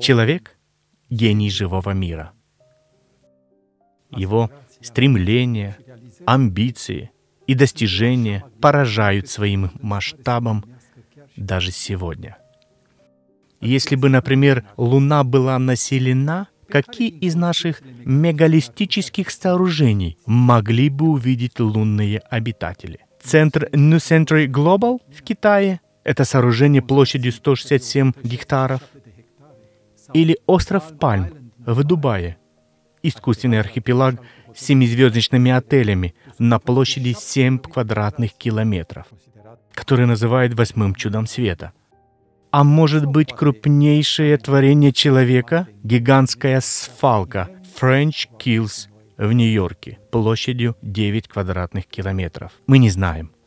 Человек — гений живого мира. Его стремления, амбиции и достижения поражают своим масштабом даже сегодня. Если бы, например, Луна была населена, какие из наших мегалистических сооружений могли бы увидеть лунные обитатели? Центр New Century Global в Китае – это сооружение площадью 167 гектаров – или остров Пальм в Дубае. Искусственный архипелаг с семизвездочными отелями на площади 7 квадратных километров, который называют восьмым чудом света. А может быть крупнейшее творение человека – гигантская сфалка French Kills в Нью-Йорке площадью 9 квадратных километров. Мы не знаем –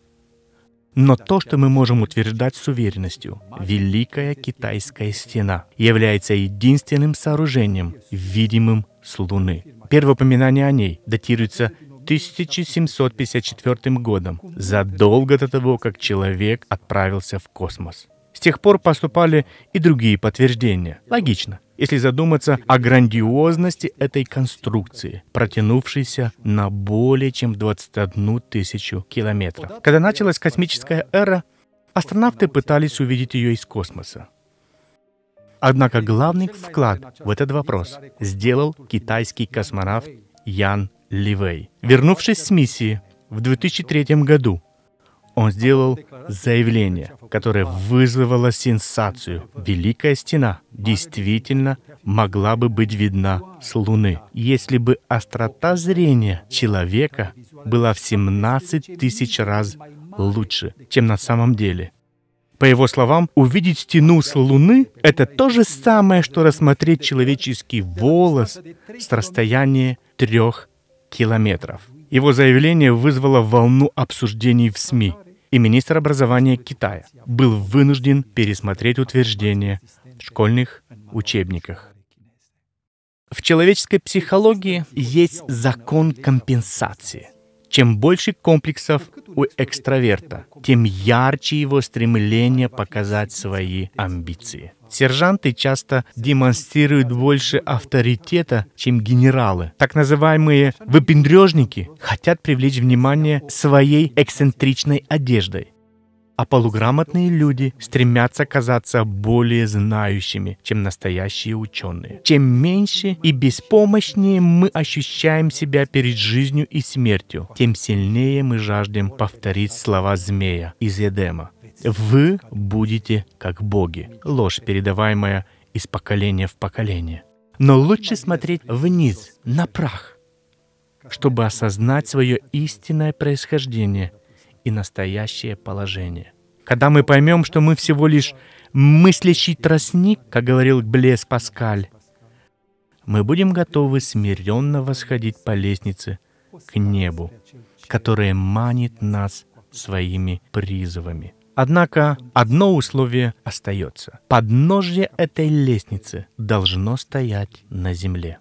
но то, что мы можем утверждать с уверенностью, Великая Китайская стена является единственным сооружением, видимым с Луны. Первое упоминание о ней датируется 1754 годом, задолго до того, как человек отправился в космос. С тех пор поступали и другие подтверждения. Логично если задуматься о грандиозности этой конструкции, протянувшейся на более чем 21 тысячу километров. Когда началась космическая эра, астронавты пытались увидеть ее из космоса. Однако главный вклад в этот вопрос сделал китайский космонавт Ян Ливей. Вернувшись с миссии в 2003 году, он сделал заявление, которое вызвало сенсацию. Великая стена действительно могла бы быть видна с Луны, если бы острота зрения человека была в 17 тысяч раз лучше, чем на самом деле. По его словам, увидеть стену с Луны — это то же самое, что рассмотреть человеческий волос с расстояния трех километров. Его заявление вызвало волну обсуждений в СМИ и министр образования Китая был вынужден пересмотреть утверждения в школьных учебниках. В человеческой психологии есть закон компенсации. Чем больше комплексов у экстраверта, тем ярче его стремление показать свои амбиции. Сержанты часто демонстрируют больше авторитета, чем генералы. Так называемые выпендрежники хотят привлечь внимание своей эксцентричной одеждой а полуграмотные люди стремятся казаться более знающими, чем настоящие ученые. Чем меньше и беспомощнее мы ощущаем себя перед жизнью и смертью, тем сильнее мы жаждем повторить слова змея из Эдема. «Вы будете как боги» — ложь, передаваемая из поколения в поколение. Но лучше смотреть вниз, на прах, чтобы осознать свое истинное происхождение — и настоящее положение. Когда мы поймем, что мы всего лишь мыслящий тростник, как говорил Блес Паскаль, мы будем готовы смиренно восходить по лестнице к небу, которое манит нас своими призывами. Однако одно условие остается. Подножье этой лестницы должно стоять на земле.